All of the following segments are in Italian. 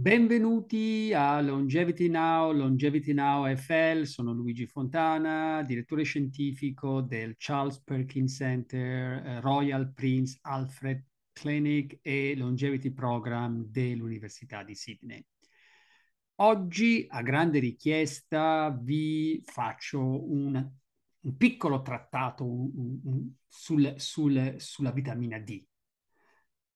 Benvenuti a Longevity Now, Longevity Now FL, sono Luigi Fontana, direttore scientifico del Charles Perkins Center, eh, Royal Prince Alfred Clinic e Longevity Program dell'Università di Sydney. Oggi, a grande richiesta, vi faccio un, un piccolo trattato un, un, sul, sul, sulla vitamina D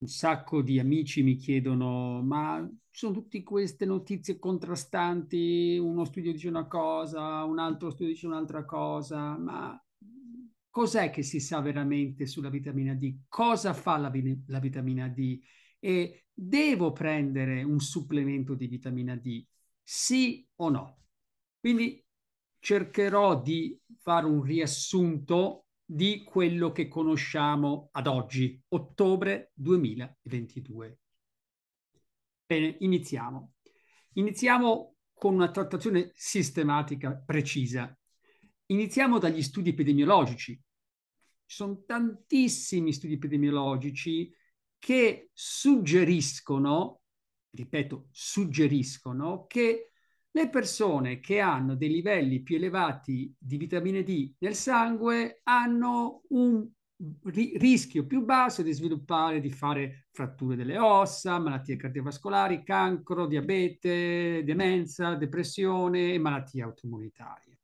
un sacco di amici mi chiedono, ma ci sono tutte queste notizie contrastanti, uno studio dice una cosa, un altro studio dice un'altra cosa, ma cos'è che si sa veramente sulla vitamina D? Cosa fa la, la vitamina D? E devo prendere un supplemento di vitamina D? Sì o no? Quindi cercherò di fare un riassunto di quello che conosciamo ad oggi, ottobre 2022. Bene, iniziamo. Iniziamo con una trattazione sistematica precisa. Iniziamo dagli studi epidemiologici. Ci sono tantissimi studi epidemiologici che suggeriscono, ripeto, suggeriscono che le persone che hanno dei livelli più elevati di vitamina D nel sangue hanno un ri- rischio più basso di sviluppare, di fare fratture delle ossa, malattie cardiovascolari, cancro, diabete, demenza, depressione e malattie autoimmunitarie.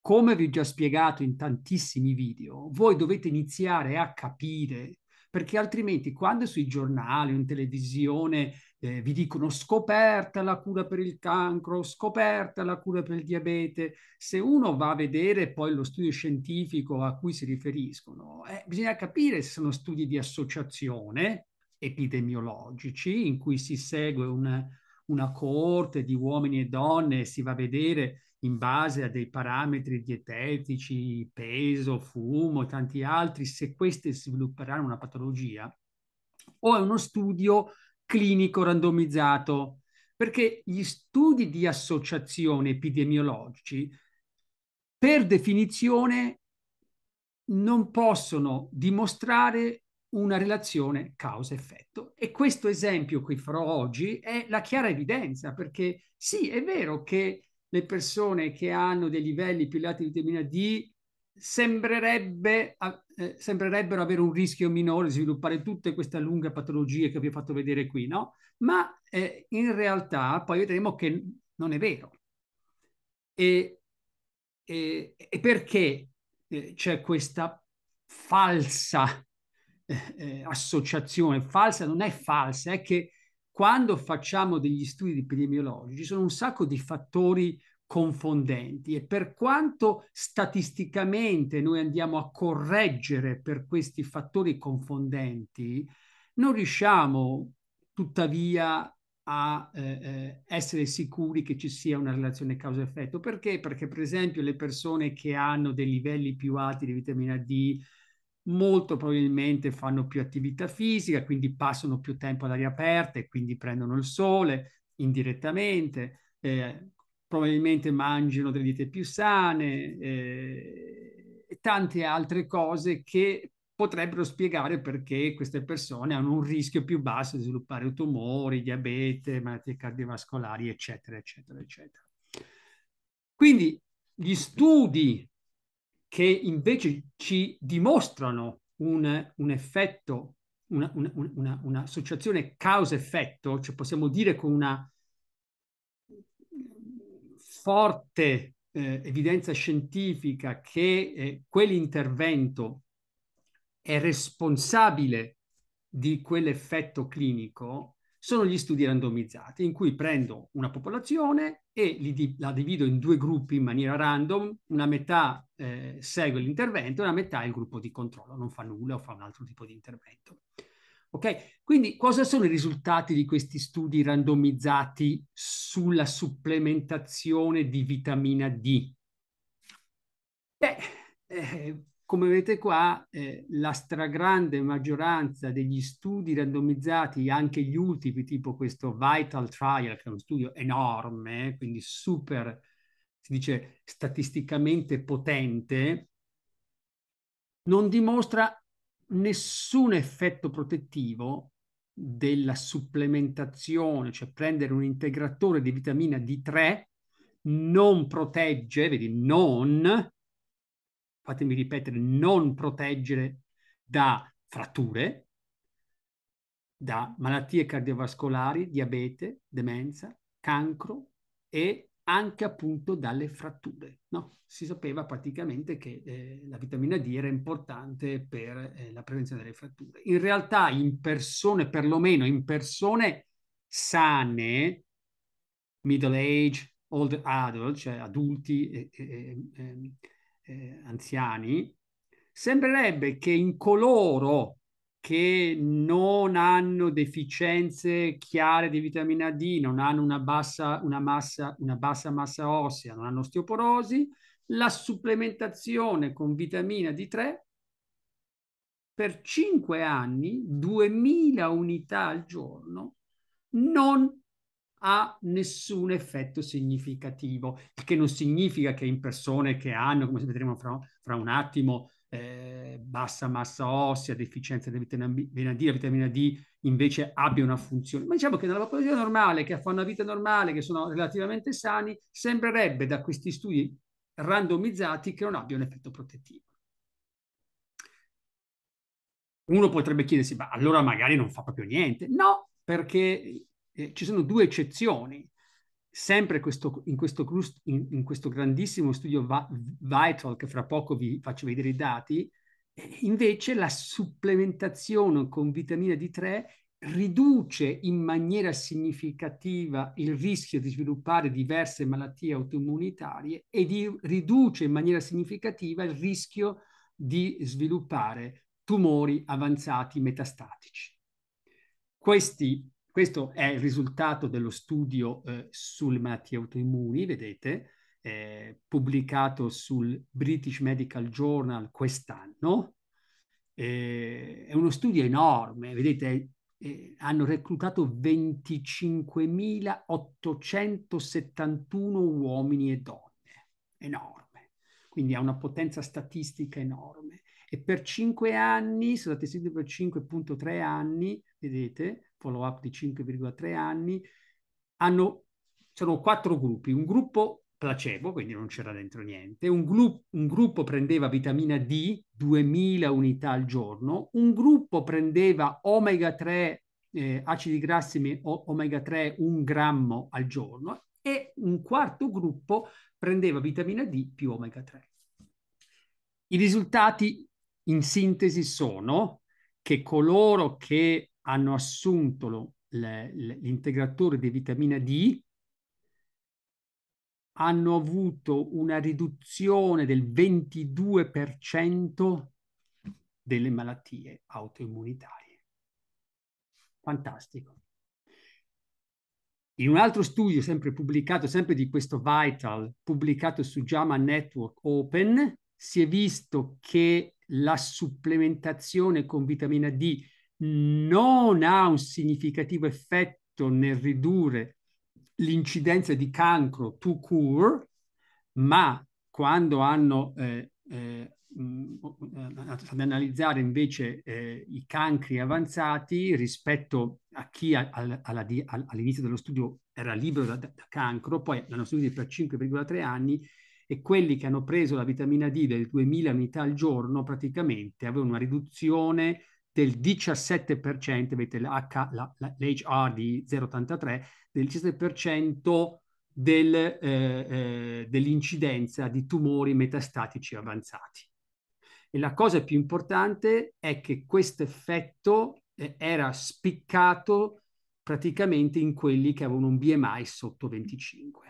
Come vi ho già spiegato in tantissimi video, voi dovete iniziare a capire perché altrimenti quando sui giornali o in televisione eh, vi dicono scoperta la cura per il cancro, scoperta la cura per il diabete, se uno va a vedere poi lo studio scientifico a cui si riferiscono, eh, bisogna capire se sono studi di associazione epidemiologici in cui si segue un, una coorte di uomini e donne e si va a vedere in base a dei parametri dietetici, peso, fumo e tanti altri, se queste svilupperanno una patologia, o è uno studio clinico randomizzato, perché gli studi di associazione epidemiologici, per definizione, non possono dimostrare una relazione causa-effetto. E questo esempio che farò oggi è la chiara evidenza, perché sì, è vero che le persone che hanno dei livelli più elevati di vitamina D sembrerebbe, eh, sembrerebbero avere un rischio minore di sviluppare tutte queste lunghe patologie che vi ho fatto vedere qui, no? Ma eh, in realtà poi vedremo che non è vero. E, e, e perché eh, c'è questa falsa eh, eh, associazione? Falsa non è falsa, è che quando facciamo degli studi epidemiologici sono un sacco di fattori confondenti e per quanto statisticamente noi andiamo a correggere per questi fattori confondenti, non riusciamo tuttavia a eh, eh, essere sicuri che ci sia una relazione causa-effetto. Perché? Perché per esempio le persone che hanno dei livelli più alti di vitamina D, molto probabilmente fanno più attività fisica, quindi passano più tempo all'aria aperta e quindi prendono il sole indirettamente, eh, probabilmente mangiano delle diete più sane eh, e tante altre cose che potrebbero spiegare perché queste persone hanno un rischio più basso di sviluppare tumori, diabete, malattie cardiovascolari, eccetera, eccetera, eccetera. Quindi gli studi che invece ci dimostrano un, un effetto, un'associazione una, una, causa-effetto, cioè possiamo dire con una forte eh, evidenza scientifica che eh, quell'intervento è responsabile di quell'effetto clinico, sono gli studi randomizzati in cui prendo una popolazione e di, la divido in due gruppi in maniera random, una metà eh, segue l'intervento e una metà è il gruppo di controllo, non fa nulla o fa un altro tipo di intervento. Ok? Quindi cosa sono i risultati di questi studi randomizzati sulla supplementazione di vitamina D? Beh, eh, come vedete qua, eh, la stragrande maggioranza degli studi randomizzati, anche gli ultimi, tipo questo Vital Trial, che è uno studio enorme, quindi super, si dice, statisticamente potente, non dimostra nessun effetto protettivo della supplementazione, cioè prendere un integratore di vitamina D3 non protegge, vedi, non fatemi ripetere, non proteggere da fratture, da malattie cardiovascolari, diabete, demenza, cancro e anche appunto dalle fratture. No? Si sapeva praticamente che eh, la vitamina D era importante per eh, la prevenzione delle fratture. In realtà in persone, perlomeno in persone sane, middle age, older adult, cioè adulti, eh, eh, anziani, sembrerebbe che in coloro che non hanno deficienze chiare di vitamina D, non hanno una bassa, una massa, una bassa massa ossea, non hanno osteoporosi, la supplementazione con vitamina D3 per 5 anni, 2000 unità al giorno, non ha nessun effetto significativo, il che non significa che in persone che hanno, come vedremo fra, fra un attimo, eh, bassa massa ossea, deficienza di vitamina D, la vitamina D invece abbia una funzione. Ma diciamo che nella popolazione normale, che fa una vita normale, che sono relativamente sani, sembrerebbe da questi studi randomizzati che non abbia un effetto protettivo. Uno potrebbe chiedersi, ma allora magari non fa proprio niente. No, perché eh, ci sono due eccezioni, sempre questo, in, questo, in, in, questo, grandissimo studio Vital, che fra poco vi faccio vedere i dati, invece la supplementazione con vitamina D3 riduce in maniera significativa il rischio di sviluppare diverse malattie autoimmunitarie e di, riduce in maniera significativa il rischio di sviluppare tumori avanzati metastatici. Questi questo è il risultato dello studio eh, sulle malattie autoimmuni, vedete, eh, pubblicato sul British Medical Journal quest'anno. Eh, è uno studio enorme, vedete, eh, hanno reclutato 25.871 uomini e donne, enorme, quindi ha una potenza statistica enorme. E per 5 anni, sono stati seguiti per 5.3 anni, vedete, follow up di 5,3 anni, hanno, sono quattro gruppi. Un gruppo placebo, quindi non c'era dentro niente, un, glu- un gruppo prendeva vitamina D, 2000 unità al giorno, un gruppo prendeva omega 3, eh, acidi grassi o- omega 3, un grammo al giorno e un quarto gruppo prendeva vitamina D più omega 3. I risultati in sintesi sono che coloro che hanno assunto l'integratore di vitamina D, hanno avuto una riduzione del 22% delle malattie autoimmunitarie. Fantastico. In un altro studio, sempre pubblicato, sempre di questo Vital, pubblicato su JAMA Network Open, si è visto che la supplementazione con vitamina D non ha un significativo effetto nel ridurre l'incidenza di cancro to cure, ma quando hanno eh, eh, mm, eh ad analizzare invece eh, i cancri avanzati rispetto a chi all'inizio dello studio era libero da, da cancro, poi l'hanno studiato per 5,3 anni e quelli che hanno preso la vitamina D del 2000 unità al giorno praticamente avevano una riduzione del 17%, avete l'H, l'HR di 0,83, del 17% del, eh, eh, dell'incidenza di tumori metastatici avanzati. E la cosa più importante è che questo effetto eh, era spiccato praticamente in quelli che avevano un BMI sotto 25.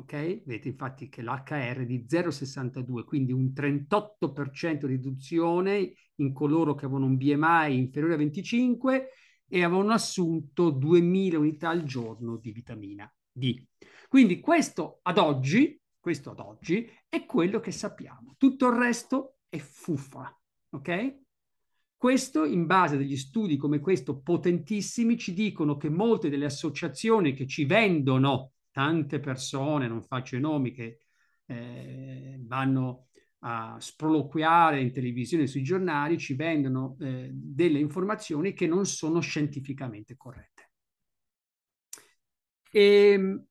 Ok? Vedete infatti che l'HR di 0,62, quindi un 38% riduzione in coloro che avevano un BMI inferiore a 25 e avevano assunto 2000 unità al giorno di vitamina D. Quindi questo ad oggi, questo ad oggi è quello che sappiamo. Tutto il resto è fuffa, ok? Questo, in base degli studi come questo potentissimi, ci dicono che molte delle associazioni che ci vendono tante persone, non faccio i nomi, che eh, vanno a sproloquiare in televisione sui giornali, ci vendono eh, delle informazioni che non sono scientificamente corrette. E, ehm,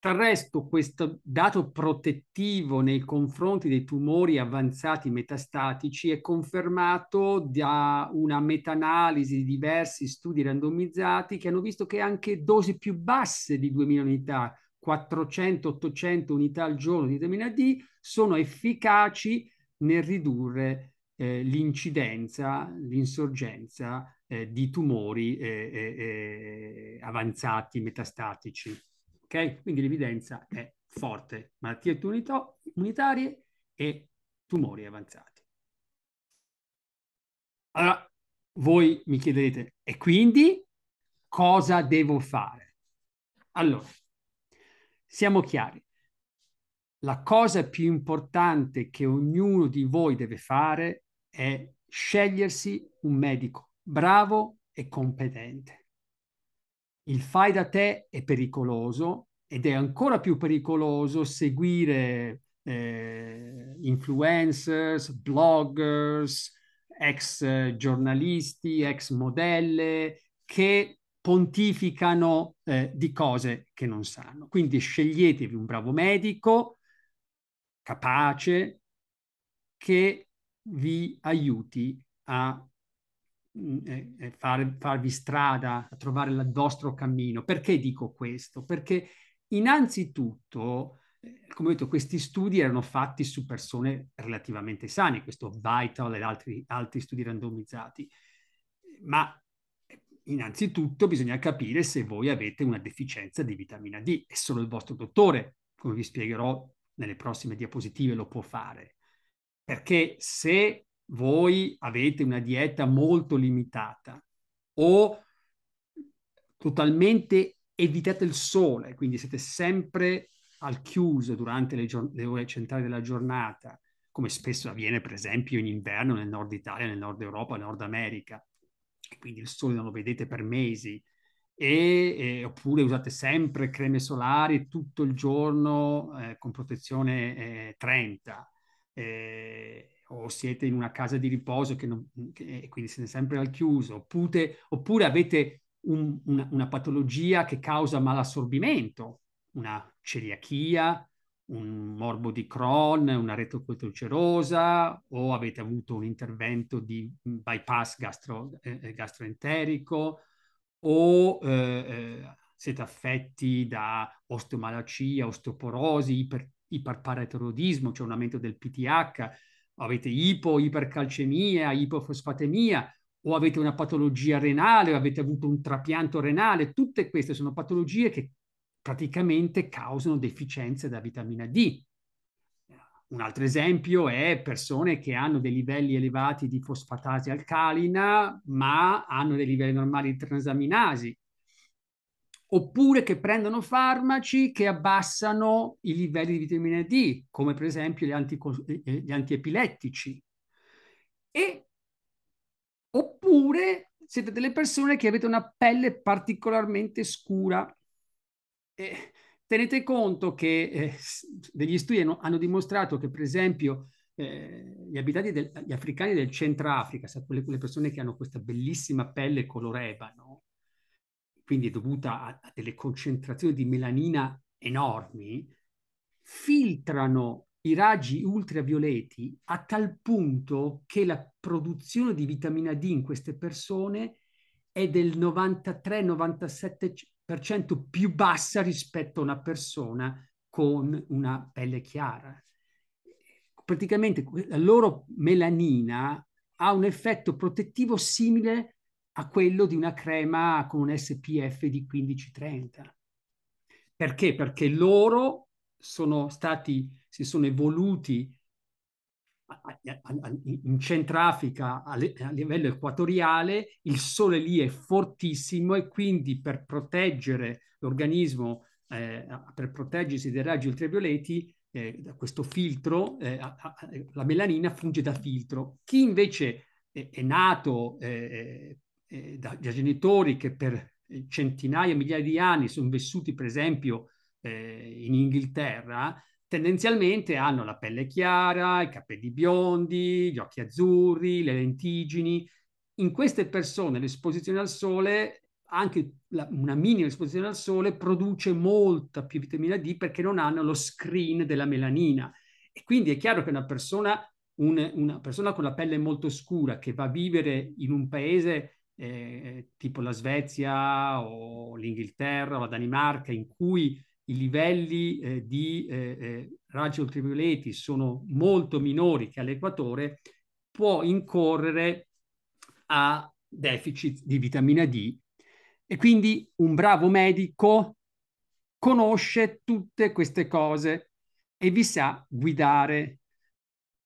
tra il resto, questo dato protettivo nei confronti dei tumori avanzati metastatici è confermato da una meta-analisi di diversi studi randomizzati che hanno visto che anche dosi più basse di 2.000 unità 400-800 unità al giorno di vitamina D sono efficaci nel ridurre eh, l'incidenza, l'insorgenza eh, di tumori eh, eh, eh avanzati, metastatici. Okay? Quindi l'evidenza è forte, malattie immunitarie e tumori avanzati. Allora, voi mi chiederete, e quindi cosa devo fare? Allora, siamo chiari. La cosa più importante che ognuno di voi deve fare è scegliersi un medico bravo e competente. Il fai da te è pericoloso ed è ancora più pericoloso seguire eh, influencers, bloggers, ex eh, giornalisti, ex modelle che pontificano eh, di cose che non sanno. Quindi sceglietevi un bravo medico, capace, che vi aiuti a mm, eh, eh far, farvi strada, a trovare il vostro cammino. Perché dico questo? Perché innanzitutto, eh, come ho detto, questi studi erano fatti su persone relativamente sane, questo Vital e altri, altri studi randomizzati, ma innanzitutto bisogna capire se voi avete una deficienza di vitamina D e solo il vostro dottore, come vi spiegherò nelle prossime diapositive, lo può fare. Perché se voi avete una dieta molto limitata o totalmente evitate il sole, quindi siete sempre al chiuso durante le, le ore centrali della giornata, come spesso avviene per esempio in inverno nel nord Italia, nel nord Europa, nel nord America, quindi il sole non lo vedete per mesi, e, eh, oppure usate sempre creme solari tutto il giorno eh, con protezione eh, 30, eh, o siete in una casa di riposo che non, che, quindi siete sempre al chiuso, oppure, oppure avete un, una, una, patologia che causa malassorbimento, una celiachia, un morbo di Crohn, una retrocolite ulcerosa o avete avuto un intervento di bypass gastro, eh, eh gastroenterico o eh, eh, siete affetti da osteomalacia, osteoporosi, iper, iperparatiroidismo, cioè un aumento del PTH, avete ipo, ipercalcemia, ipofosfatemia o avete una patologia renale, o avete avuto un trapianto renale, tutte queste sono patologie che praticamente causano deficienze da vitamina D. Un altro esempio è persone che hanno dei livelli elevati di fosfatasi alcalina, ma hanno dei livelli normali di transaminasi, oppure che prendono farmaci che abbassano i livelli di vitamina D, come per esempio gli, antico- eh, eh, gli antiepilettici. E, oppure siete delle persone che avete una pelle particolarmente scura e tenete conto che eh, degli studi hanno, hanno, dimostrato che, per esempio, eh, gli abitanti, del, africani del centro Africa, quelle, quelle, persone che hanno questa bellissima pelle color ebano, quindi dovuta a, a delle concentrazioni di melanina enormi, filtrano i raggi ultravioleti a tal punto che la produzione di vitamina D in queste persone è del 93-97 più bassa rispetto a una persona con una pelle chiara. Praticamente la loro melanina ha un effetto protettivo simile a quello di una crema con un SPF di 15-30. Perché? Perché loro sono stati, si sono evoluti in Centrafrica a livello equatoriale il sole lì è fortissimo e quindi per proteggere l'organismo, eh, per proteggersi dai raggi ultravioleti, eh, questo filtro, eh, la melanina funge da filtro. Chi invece è, è nato eh, eh, eh, da, da, genitori che per centinaia, migliaia di anni sono vissuti per esempio in Inghilterra, tendenzialmente hanno la pelle chiara, i capelli biondi, gli occhi azzurri, le lentigini. In queste persone l'esposizione al sole, anche la, una minima esposizione al sole, produce molta più vitamina D perché non hanno lo screen della melanina. E quindi è chiaro che una persona, un, una persona con la pelle molto scura che va a vivere in un paese eh, tipo la Svezia o l'Inghilterra o la Danimarca, in cui i livelli eh, di eh, eh, raggi ultravioleti sono molto minori che all'equatore, può incorrere a deficit di vitamina D. E quindi un bravo medico conosce tutte queste cose e vi sa guidare,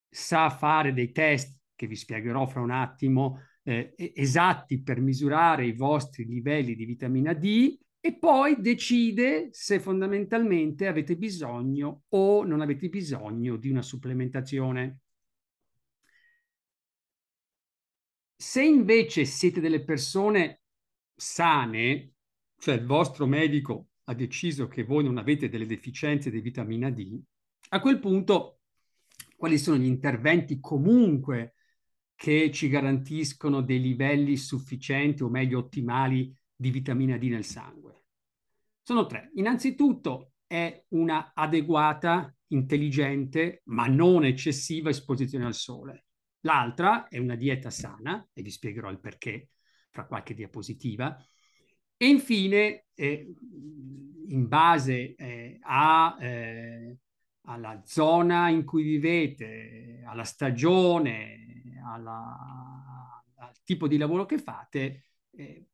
sa fare dei test che vi spiegherò fra un attimo, eh, esatti per misurare i vostri livelli di vitamina D e poi decide se fondamentalmente avete bisogno o non avete bisogno di una supplementazione. Se invece siete delle persone sane, cioè il vostro medico ha deciso che voi non avete delle deficienze di vitamina D, a quel punto quali sono gli interventi comunque che ci garantiscono dei livelli sufficienti o meglio ottimali di vitamina D nel sangue? Sono tre. Innanzitutto è una adeguata, intelligente, ma non eccessiva esposizione al sole. L'altra è una dieta sana, e vi spiegherò il perché fra qualche diapositiva. E infine, eh, in base eh, a, eh, alla zona in cui vivete, alla stagione, alla, al tipo di lavoro che fate, eh,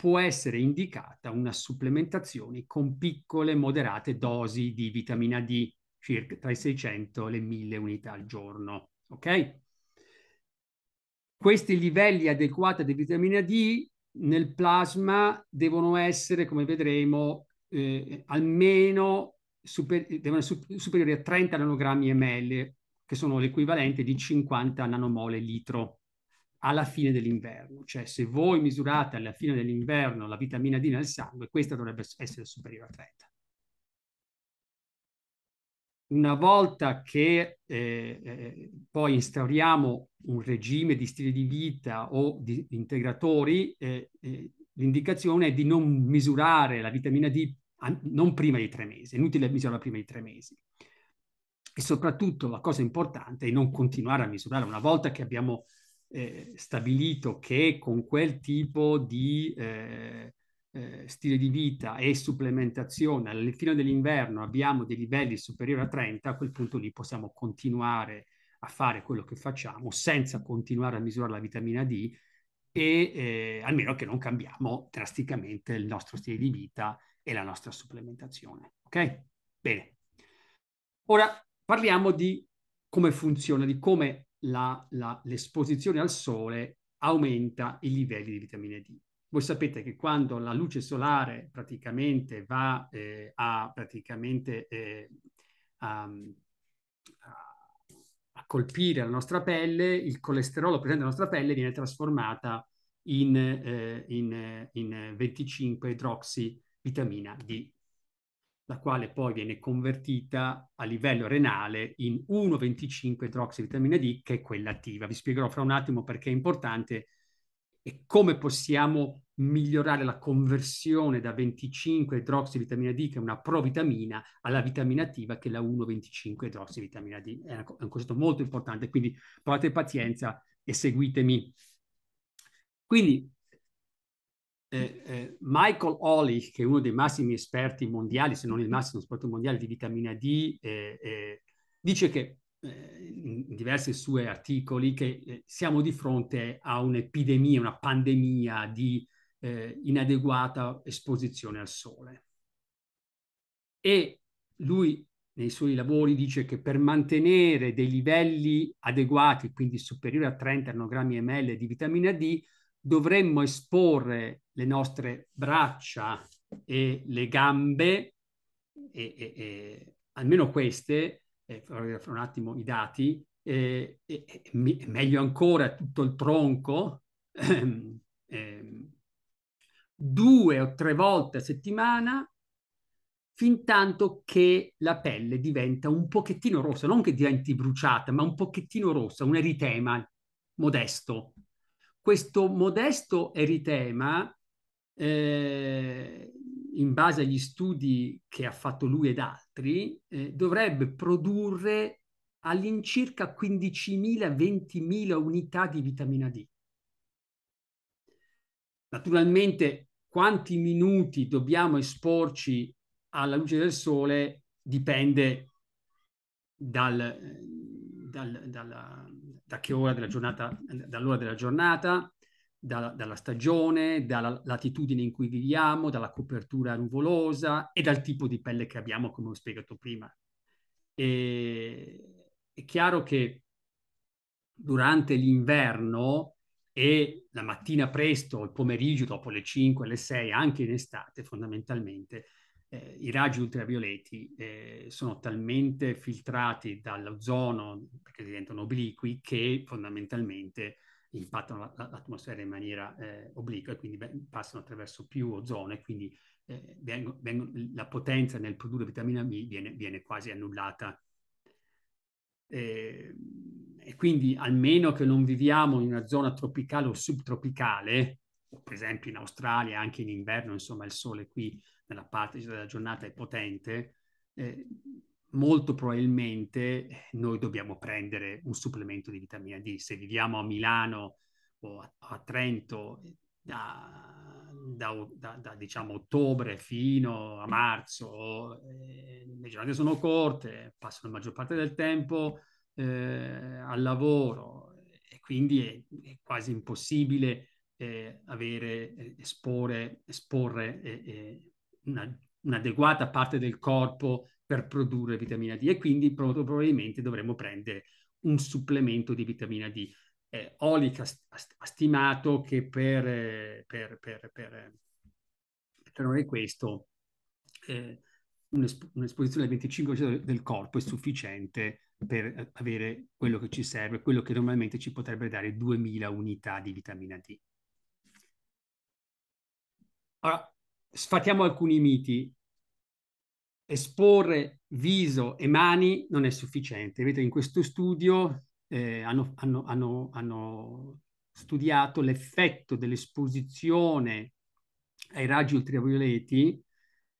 può essere indicata una supplementazione con piccole moderate dosi di vitamina D, circa tra i 600 e le 1000 unità al giorno. Ok? Questi livelli adeguati di vitamina D nel plasma devono essere, come vedremo, eh, almeno super, super, superiori a 30 nanogrammi ml, che sono l'equivalente di 50 nanomole litro alla fine dell'inverno, cioè se voi misurate alla fine dell'inverno la vitamina D nel sangue, questa dovrebbe essere superiore a 30. Una volta che eh, eh, poi instauriamo un regime di stile di vita o di integratori, eh, eh l'indicazione è di non misurare la vitamina D a, non prima di tre mesi, è inutile misurarla prima di tre mesi. E soprattutto la cosa importante è non continuare a misurare una volta che abbiamo eh, stabilito che con quel tipo di eh, eh, stile di vita e supplementazione alla fine dell'inverno abbiamo dei livelli superiori a 30, a quel punto lì possiamo continuare a fare quello che facciamo senza continuare a misurare la vitamina D e eh, almeno che non cambiamo drasticamente il nostro stile di vita e la nostra supplementazione. Ok? Bene. Ora parliamo di come funziona, di come la, la, l'esposizione al sole aumenta i livelli di vitamina D. Voi sapete che quando la luce solare praticamente va eh, a, praticamente, eh, um, a, a, colpire la nostra pelle, il colesterolo presente nella nostra pelle viene trasformato in, eh, in, in 25 idroxivitamina D la quale poi viene convertita a livello renale in 1,25-idroxivitamina D, che è quella attiva. Vi spiegherò fra un attimo perché è importante e come possiamo migliorare la conversione da 25-idroxivitamina D, che è una provitamina, alla vitamina attiva, che è la 1,25-idroxivitamina D. È un concetto molto importante, quindi provate pazienza e seguitemi. Quindi eh, eh, Michael Olich, che è uno dei massimi esperti mondiali, se non il massimo esperto mondiale di vitamina D, eh, eh dice che eh, in diversi suoi articoli che siamo di fronte a un'epidemia, una pandemia di inadeguata esposizione al sole. E lui nei suoi lavori dice che per mantenere dei livelli adeguati, quindi superiori a 30 nanogrammi ml di vitamina D, dovremmo esporre le nostre braccia e le gambe, e, e, e almeno queste, eh, un attimo i dati, eh, eh, mi, meglio ancora tutto il tronco, ehm, ehm, due o tre volte a settimana, fin tanto che la pelle diventa un pochettino rossa, non che diventi bruciata, ma un pochettino rossa, un eritema modesto, questo modesto eritema, eh, in base agli studi che ha fatto lui ed altri, eh, dovrebbe produrre all'incirca 15.000-20.000 unità di vitamina D. Naturalmente, quanti minuti dobbiamo esporci alla luce del sole dipende dal, dal, dalla, da che ora della giornata, dall'ora della giornata, da, dalla stagione, dalla latitudine in cui viviamo, dalla copertura nuvolosa e dal tipo di pelle che abbiamo, come ho spiegato prima. E, è chiaro che durante l'inverno e la mattina presto, il pomeriggio dopo le 5, le 6, anche in estate fondamentalmente, eh, i raggi ultravioleti eh, sono talmente filtrati dall'ozono che diventano obliqui, che fondamentalmente impattano l'atmosfera in maniera eh, obliqua e quindi beh, passano attraverso più ozone, quindi eh, vengono, vengono, la potenza nel produrre vitamina B viene, viene quasi annullata. E, ehm, e, quindi almeno che non viviamo in una zona tropicale o subtropicale, per esempio in Australia anche in inverno, insomma il sole qui nella parte della giornata è potente, eh, molto probabilmente eh, noi dobbiamo prendere un supplemento di vitamina D. Se viviamo a Milano o a, a Trento eh, da, da, da, da, diciamo ottobre fino a marzo, eh, le giornate sono corte, passano la maggior parte del tempo eh, al lavoro eh, e quindi è, è quasi impossibile eh, avere, espore, esporre un'adeguata parte del corpo per produrre vitamina D e quindi probabilmente dovremmo prendere un supplemento di vitamina D. Eh, Olic ha, ha stimato che per, eh, per, per, per, eh, per questo eh, un'esposizione al 25% del corpo è sufficiente per eh, avere quello che ci serve, quello che normalmente ci potrebbe dare 2000 unità di vitamina D. Ora, sfatiamo alcuni miti esporre viso e mani non è sufficiente. Vedete, in questo studio eh, hanno, hanno, hanno, hanno studiato l'effetto dell'esposizione ai raggi ultravioleti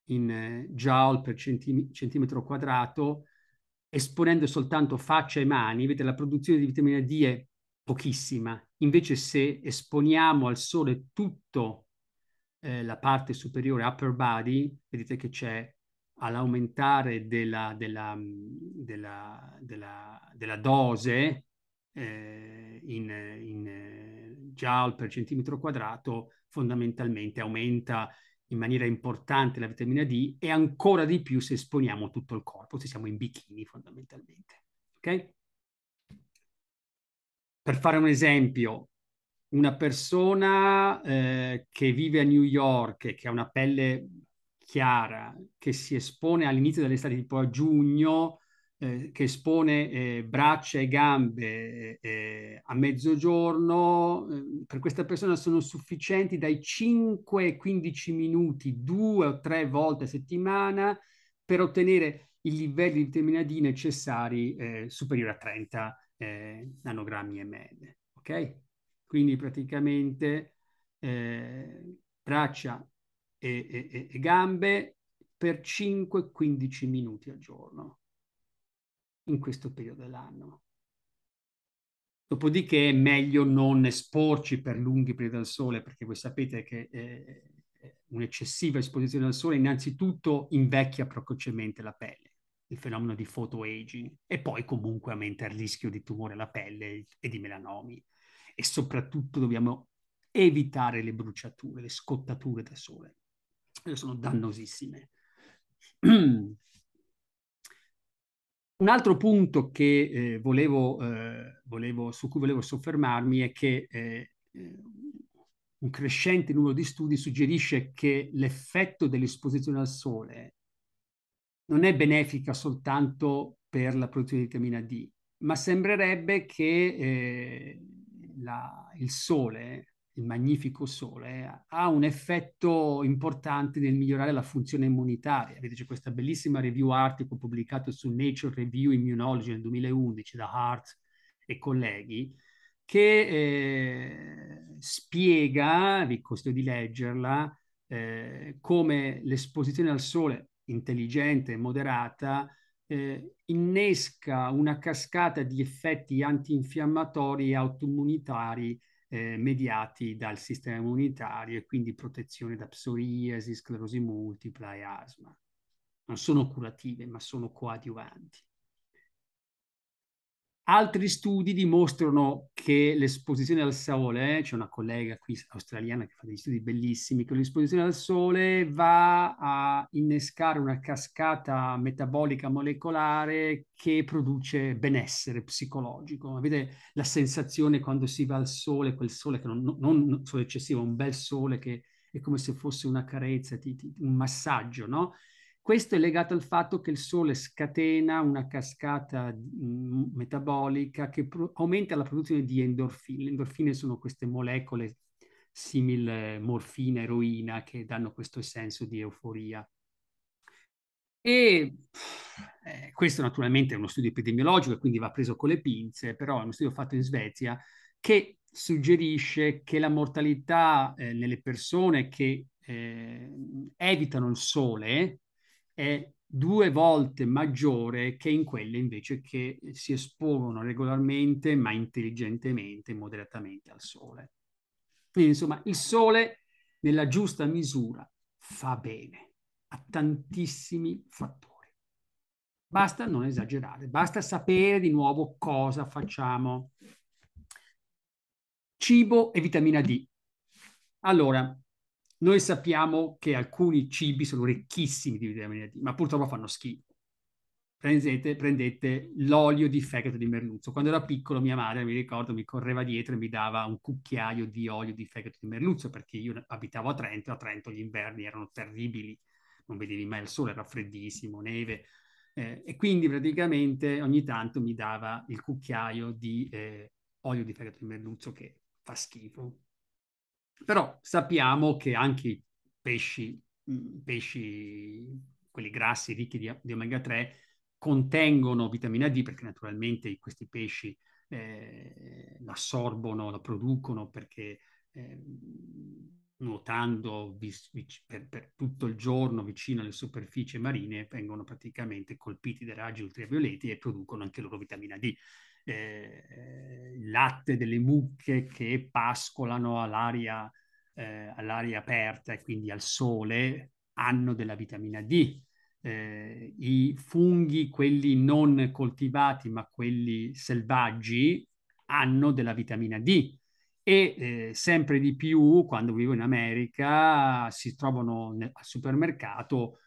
in eh, joule per centim centimetro quadrato, esponendo soltanto faccia e mani, vedete la produzione di vitamina D è pochissima. Invece se esponiamo al sole tutta eh, la parte superiore, upper body, vedete che c'è all'aumentare della, della, della, della dose eh, in, in joule eh, per centimetro quadrato, fondamentalmente aumenta in maniera importante la vitamina D e ancora di più se esponiamo tutto il corpo, se siamo in bikini fondamentalmente. Okay? Per fare un esempio, una persona eh, che vive a New York, e che ha una pelle chiara che si espone all'inizio dell'estate, tipo a giugno, eh, che espone eh, braccia e gambe eh, eh a mezzogiorno, eh, per questa persona sono sufficienti dai 5 ai 15 minuti, due o tre volte a settimana, per ottenere i livelli di vitamina D necessari eh, superiori a 30 nanogrammi ml. Ok? Quindi praticamente braccia e, e, e gambe per 5-15 minuti al giorno in questo periodo dell'anno. Dopodiché è meglio non esporci per lunghi periodi al sole, perché voi sapete che eh, un'eccessiva esposizione al sole innanzitutto invecchia precocemente la pelle, il fenomeno di photoaging, e poi comunque aumenta il rischio di tumore alla pelle e di melanomi. E soprattutto dobbiamo evitare le bruciature, le scottature da sole sono dannosissime. Un altro punto che, eh, volevo, eh, volevo, su cui volevo soffermarmi è che eh, eh, un crescente numero di studi suggerisce che l'effetto dell'esposizione al sole non è benefica soltanto per la produzione di vitamina D, ma sembrerebbe che eh, la, il sole il magnifico sole, ha un effetto importante nel migliorare la funzione immunitaria. Vedete, c'è questa bellissima review article pubblicata su Nature Review Immunology nel 2011 da Hart e colleghi, che eh, spiega, vi costo di leggerla, eh, come l'esposizione al sole intelligente e moderata eh, innesca una cascata di effetti antinfiammatori e autoimmunitari eh, mediati dal sistema immunitario e quindi protezione da psoriasi, sclerosi multipla e asma. Non sono curative, ma sono coadiuvanti. Altri studi dimostrano che l'esposizione al sole, c'è una collega qui australiana che fa degli studi bellissimi, che l'esposizione al sole va a innescare una cascata metabolica molecolare che produce benessere psicologico. Avete la sensazione quando si va al sole, quel sole che non, non sole eccessivo, un bel sole che è come se fosse una carezza, ti, ti, un massaggio, no? Questo è legato al fatto che il Sole scatena una cascata mm, metabolica che pro- aumenta la produzione di endorfine. Le endorfine sono queste molecole simil eh, morfina, eroina, che danno questo senso di euforia. E eh, questo naturalmente è uno studio epidemiologico e quindi va preso con le pinze, però è uno studio fatto in Svezia che suggerisce che la mortalità eh, nelle persone che eh, evitano il sole è due volte maggiore che in quelle invece che si espongono regolarmente ma intelligentemente, moderatamente al sole. Quindi insomma il sole nella giusta misura fa bene a tantissimi fattori. Basta non esagerare, basta sapere di nuovo cosa facciamo. Cibo e vitamina D. Allora, noi sappiamo che alcuni cibi sono ricchissimi di vitamina D, ma purtroppo fanno schifo. Prendete, prendete l'olio di fegato di merluzzo. Quando ero piccolo mia madre, mi ricordo, mi correva dietro e mi dava un cucchiaio di olio di fegato di merluzzo perché io abitavo a Trento e a Trento gli inverni erano terribili, non vedevi mai il sole, era freddissimo, neve. Eh, e quindi praticamente ogni tanto mi dava il cucchiaio di eh, olio di fegato di merluzzo che fa schifo, però sappiamo che anche i pesci, pesci quelli grassi ricchi di, di omega 3, contengono vitamina D perché naturalmente questi pesci eh, l'assorbono, la producono perché eh, nuotando vis- vic- per, per, tutto il giorno vicino alle superfici marine vengono praticamente colpiti dai raggi ultravioleti e producono anche loro vitamina D eh, il latte delle mucche che pascolano all'aria, eh, all'aria aperta e quindi al sole hanno della vitamina D. Eh, I funghi, quelli non coltivati ma quelli selvaggi, hanno della vitamina D e eh, sempre di più, quando vivo in America, si trovano nel, al supermercato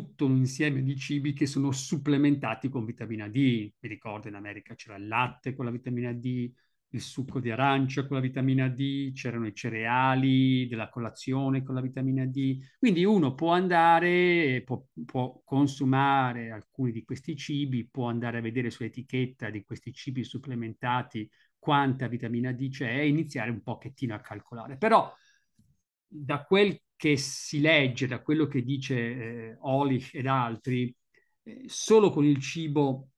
tutto un insieme di cibi che sono supplementati con vitamina D. Mi ricordo in America c'era il latte con la vitamina D, il succo di arancia con la vitamina D, c'erano i cereali della colazione con la vitamina D. Quindi uno può andare, può, può consumare alcuni di questi cibi, può andare a vedere sull'etichetta di questi cibi supplementati quanta vitamina D c'è e iniziare un pochettino a calcolare. Però da quel che si legge, da quello che dice eh, Olich ed altri, eh, solo con il cibo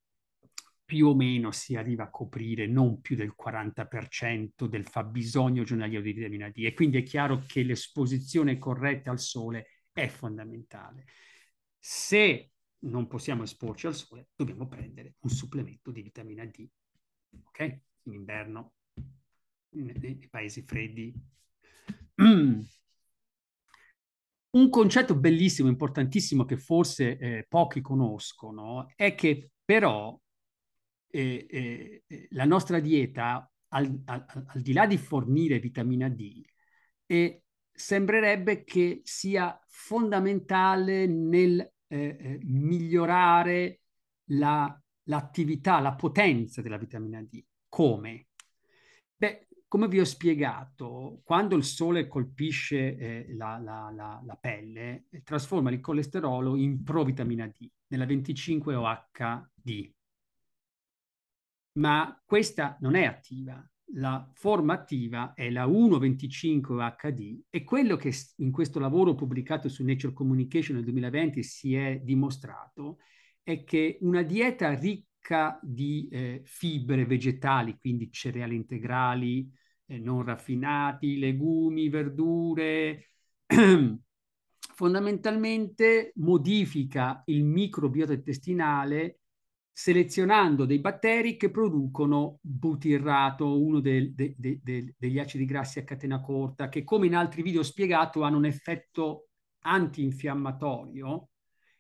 più o meno si arriva a coprire non più del 40% del fabbisogno giornaliero di vitamina D e quindi è chiaro che l'esposizione corretta al sole è fondamentale. Se non possiamo esporci al sole, dobbiamo prendere un supplemento di vitamina D, ok? In inverno, nei, nei paesi freddi. Un concetto bellissimo, importantissimo, che forse eh, pochi conoscono, è che però eh, eh, eh la nostra dieta, al, al, al, di là di fornire vitamina D, sembrerebbe che sia fondamentale nel eh, eh, migliorare la, l'attività, la potenza della vitamina D. Come? Beh, come vi ho spiegato, quando il sole colpisce eh, la, la, la, la, pelle, eh, trasforma il colesterolo in provitamina D, nella 25OHD. Ma questa non è attiva, la forma attiva è la 1,25HD e quello che in questo lavoro pubblicato su Nature Communication nel 2020 si è dimostrato è che una dieta ric- ricca di eh, fibre vegetali, quindi cereali integrali, eh, non raffinati, legumi, verdure. Fondamentalmente modifica il microbiota intestinale selezionando dei batteri che producono butirrato, uno del, de, de, de, degli acidi grassi a catena corta, che come in altri video ho spiegato hanno un effetto antinfiammatorio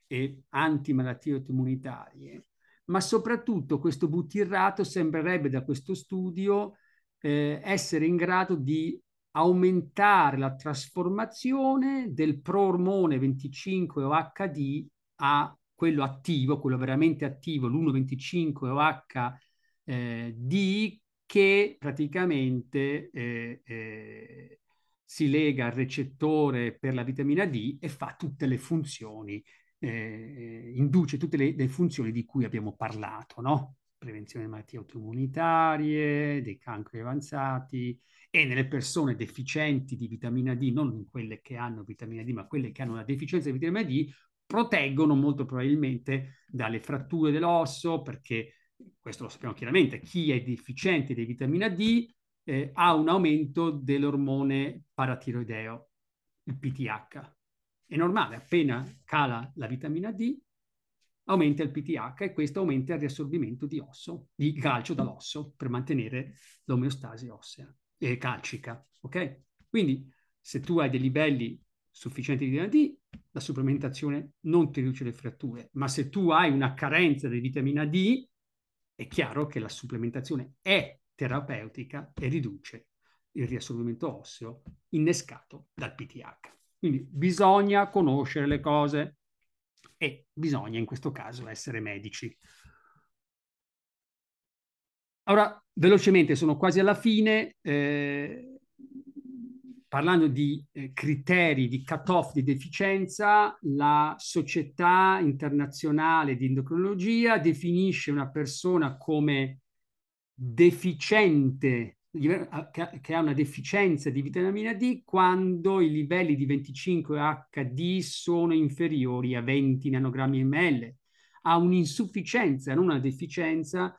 e antimalattie autoimmunitarie, ma soprattutto questo butirrato sembrerebbe da questo studio eh, essere in grado di aumentare la trasformazione del proormone 25 OHD a quello attivo, quello veramente attivo, l'1,25 OHD eh, che praticamente eh, eh, si lega al recettore per la vitamina D e fa tutte le funzioni eh, eh, induce tutte le, le, funzioni di cui abbiamo parlato, no? prevenzione delle malattie autoimmunitarie, dei cancri avanzati e nelle persone deficienti di vitamina D, non quelle che hanno vitamina D, ma quelle che hanno una deficienza di vitamina D, proteggono molto probabilmente dalle fratture dell'osso, perché questo lo sappiamo chiaramente, chi è deficiente di vitamina D eh, ha un aumento dell'ormone paratiroideo, il PTH è normale, appena cala la vitamina D, aumenta il PTH e questo aumenta il riassorbimento di osso, di calcio dall'osso per mantenere l'omeostasi ossea e eh, calcica, ok? Quindi se tu hai dei livelli sufficienti di vitamina D, la supplementazione non ti riduce le fratture, ma se tu hai una carenza di vitamina D, è chiaro che la supplementazione è terapeutica e riduce il riassorbimento osseo innescato dal PTH. Quindi bisogna conoscere le cose e bisogna in questo caso essere medici. Ora, velocemente, sono quasi alla fine, eh, parlando di eh, criteri di cut-off di deficienza, la Società Internazionale di Endocrinologia definisce una persona come deficiente che ha una deficienza di vitamina D quando i livelli di 25HD sono inferiori a 20 nanogrammi ml. Ha un'insufficienza, non una deficienza,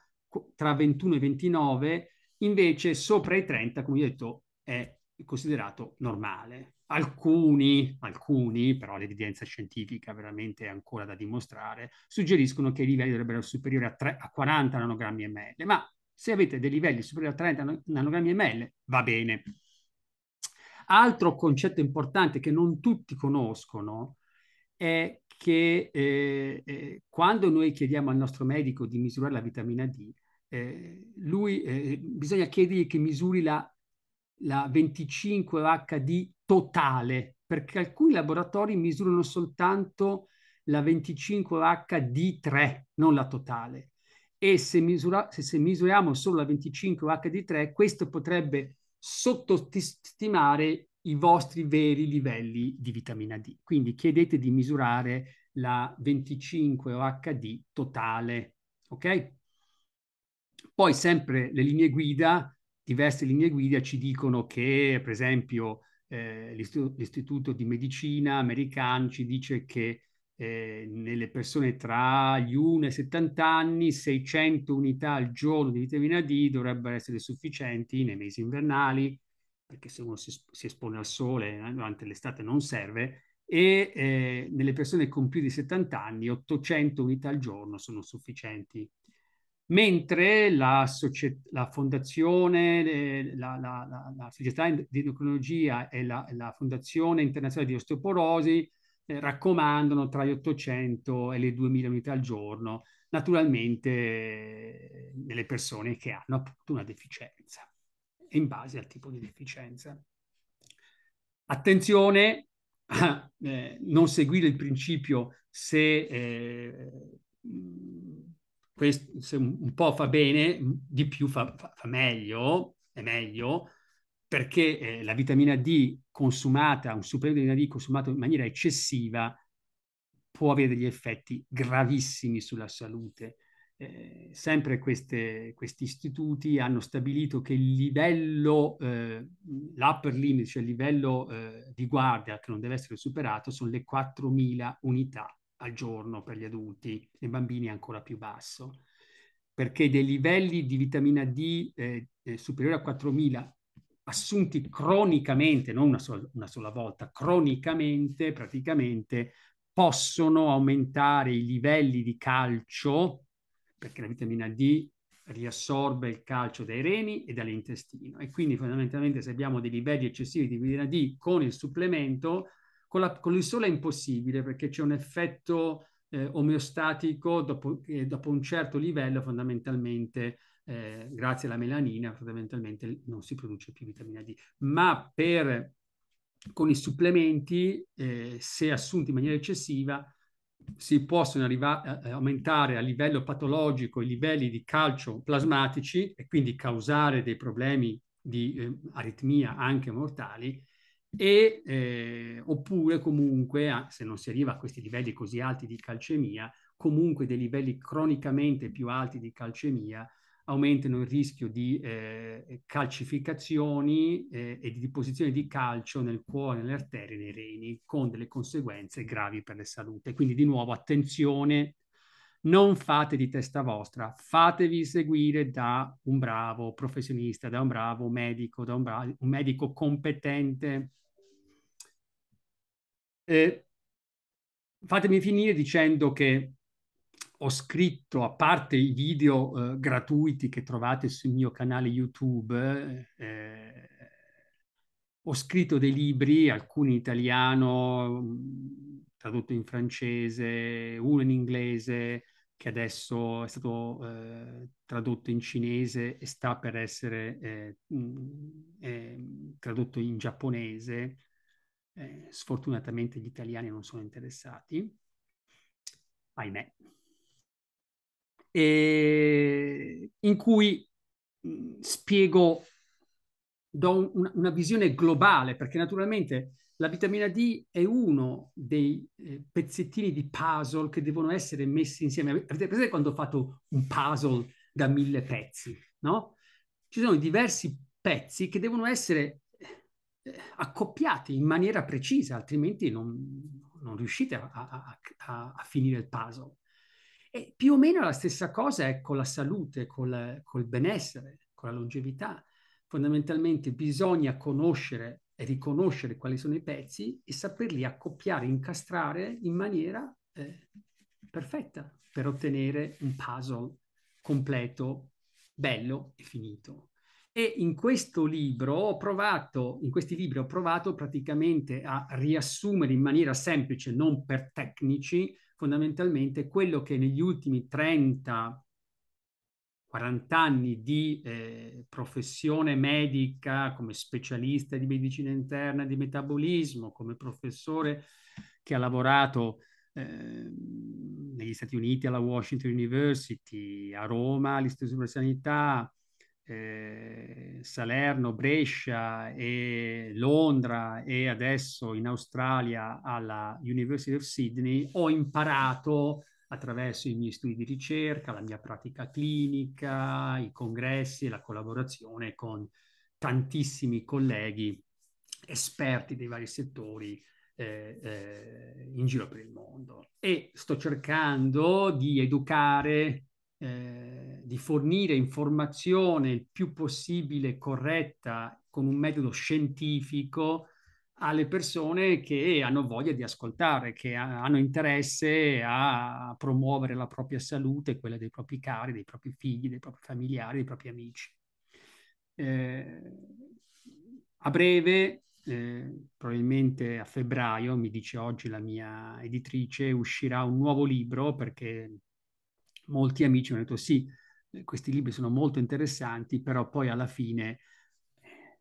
tra 21 e 29, invece sopra i 30, come ho detto, è considerato normale. Alcuni, alcuni, però l'evidenza scientifica veramente è ancora da dimostrare, suggeriscono che i livelli dovrebbero essere superiori a, 3, a 40 nanogrammi ml, ma se avete dei livelli superiori a 30 nanogrammi ml, va bene. Altro concetto importante che non tutti conoscono è che eh, eh, quando noi chiediamo al nostro medico di misurare la vitamina D, eh, lui eh, bisogna chiedergli che misuri la, la 25HD totale, perché alcuni laboratori misurano soltanto la 25HD3, non la totale e se, misura, se, se misuriamo solo la 25 HD3, questo potrebbe sottostimare i vostri veri livelli di vitamina D. Quindi chiedete di misurare la 25 OHD totale, ok? Poi sempre le linee guida, diverse linee guida ci dicono che, per esempio, eh, l'istituto, l'istituto di medicina americano ci dice che eh, nelle persone tra gli 1 e i 70 anni 600 unità al giorno di vitamina D dovrebbero essere sufficienti nei mesi invernali, perché se uno si, si espone al sole eh, durante l'estate non serve, e eh, nelle persone con più di 70 anni 800 unità al giorno sono sufficienti. Mentre la, società, la fondazione, eh, la, la, la, società di endocrinologia e la, Fondazione Internazionale di Osteoporosi eh, raccomandano tra le 800 e le 2000 unità al giorno, naturalmente nelle eh, persone che hanno appunto una deficienza, in base al tipo di deficienza. Attenzione a eh, non seguire il principio se, eh, questo, se un, un po' fa bene, di più fa, fa, fa meglio, è meglio, perché eh, la vitamina D consumata, un supplemento di vitamina D consumato in maniera eccessiva può avere degli effetti gravissimi sulla salute. Eh, sempre queste, questi istituti hanno stabilito che il livello, eh, l'upper limit, cioè il livello eh, di guardia che non deve essere superato, sono le 4.000 unità al giorno per gli adulti, nei bambini è ancora più basso perché dei livelli di vitamina D eh, eh superiori a 4000 assunti cronicamente, non una sola, una sola volta, cronicamente praticamente possono aumentare i livelli di calcio, perché la vitamina D riassorbe il calcio dai reni e dall'intestino e quindi fondamentalmente se abbiamo dei livelli eccessivi di vitamina D con il supplemento, con, la, con il sole è impossibile perché c'è un effetto eh, omeostatico dopo, eh, dopo un certo livello fondamentalmente eh, grazie alla melanina fondamentalmente non si produce più vitamina D, ma per, con i supplementi, eh, se assunti in maniera eccessiva, si possono arriva- eh, eh, aumentare a livello patologico i livelli di calcio plasmatici e quindi causare dei problemi di eh, aritmia anche mortali, e, eh, oppure comunque, se non si arriva a questi livelli così alti di calcemia, comunque dei livelli cronicamente più alti di calcemia aumentano il rischio di eh, calcificazioni eh, e di deposizione di calcio nel cuore, nelle arterie, nei reni, con delle conseguenze gravi per la salute. Quindi di nuovo attenzione, non fate di testa vostra, fatevi seguire da un bravo professionista, da un bravo medico, da un, bra- un medico competente. E fatemi finire dicendo che ho scritto, a parte i video eh, gratuiti che trovate sul mio canale YouTube, eh, ho scritto dei libri, alcuni in italiano, tradotto in francese, uno in inglese, che adesso è stato eh, tradotto in cinese e sta per essere eh, eh, tradotto in giapponese. Eh, sfortunatamente gli italiani non sono interessati, ahimè eh, in cui spiego, do un, una visione globale, perché naturalmente la vitamina D è uno dei eh, pezzettini di puzzle che devono essere messi insieme. Avete presente quando ho fatto un puzzle da mille pezzi, no? Ci sono diversi pezzi che devono essere eh, accoppiati in maniera precisa, altrimenti non, non riuscite a, a, a, a finire il puzzle. E più o meno la stessa cosa è con la salute, col, col benessere, con la longevità. Fondamentalmente bisogna conoscere e riconoscere quali sono i pezzi e saperli accoppiare, incastrare in maniera eh, perfetta per ottenere un puzzle completo, bello e finito. E in questo libro ho provato, in questi libri ho provato praticamente a riassumere in maniera semplice, non per tecnici, fondamentalmente quello che negli ultimi 30 40 anni di eh, professione medica come specialista di medicina interna e di metabolismo, come professore che ha lavorato eh, negli Stati Uniti alla Washington University, a Roma all'Istituto di Sanità, eh, Salerno, Brescia e Londra e adesso in Australia alla University of Sydney, ho imparato attraverso i miei studi di ricerca, la mia pratica clinica, i congressi e la collaborazione con tantissimi colleghi esperti dei vari settori eh, eh, in giro per il mondo. E sto cercando di educare eh, di fornire informazione il più possibile corretta con un metodo scientifico alle persone che hanno voglia di ascoltare, che ha, hanno interesse a promuovere la propria salute, quella dei propri cari, dei propri figli, dei propri familiari, dei propri amici. Eh, a breve, eh, probabilmente a febbraio, mi dice oggi la mia editrice, uscirà un nuovo libro perché molti amici mi hanno detto sì, eh, questi libri sono molto interessanti, però poi alla fine eh,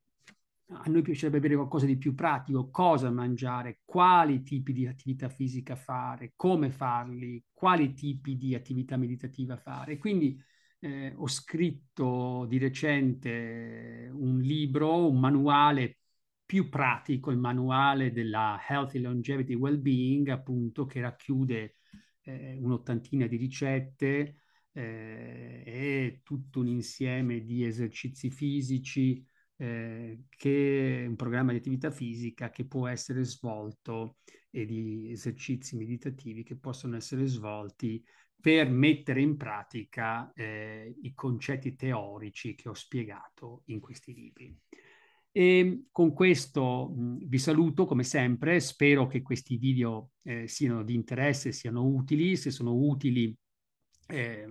a noi piacerebbe avere qualcosa di più pratico, cosa mangiare, quali tipi di attività fisica fare, come farli, quali tipi di attività meditativa fare. Quindi eh, ho scritto di recente un libro, un manuale più pratico, il manuale della Healthy Longevity Wellbeing, appunto, che racchiude eh, un'ottantina di ricette eh, e tutto un insieme di esercizi fisici, eh, che un programma di attività fisica che può essere svolto e di esercizi meditativi che possono essere svolti per mettere in pratica eh, i concetti teorici che ho spiegato in questi libri. E con questo mh, vi saluto come sempre, spero che questi video eh, siano di interesse, siano utili, se sono utili eh,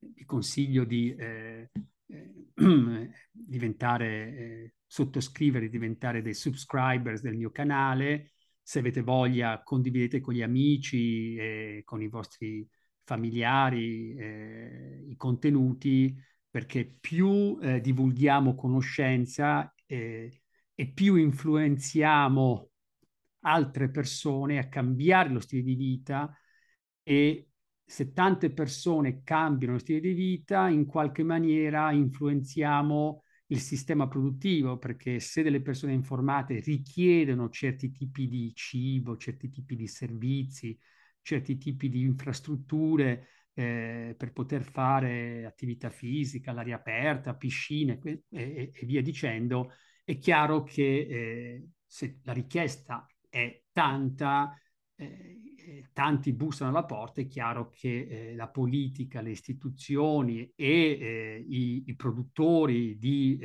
vi consiglio di eh, ehm, diventare, eh, sottoscrivere, diventare dei subscribers del mio canale, se avete voglia condividete con gli amici, e con i vostri familiari eh, i contenuti, perché più eh, divulghiamo conoscenza eh, e più influenziamo altre persone a cambiare lo stile di vita e se tante persone cambiano lo stile di vita, in qualche maniera influenziamo il sistema produttivo, perché se delle persone informate richiedono certi tipi di cibo, certi tipi di servizi, certi tipi di infrastrutture, eh, per poter fare attività fisica, l'aria aperta, piscine e, e, e via dicendo, è chiaro che eh, se la richiesta è tanta, eh, eh tanti bussano alla porta, è chiaro che eh, la politica, le istituzioni e eh, i, i, produttori di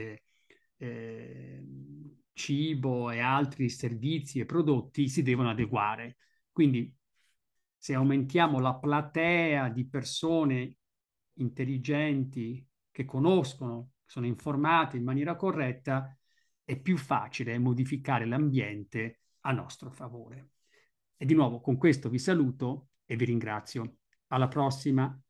ehm, cibo e altri servizi e prodotti si devono adeguare. Quindi se aumentiamo la platea di persone intelligenti che conoscono, sono informate in maniera corretta, è più facile modificare l'ambiente a nostro favore. E di nuovo con questo vi saluto e vi ringrazio. Alla prossima.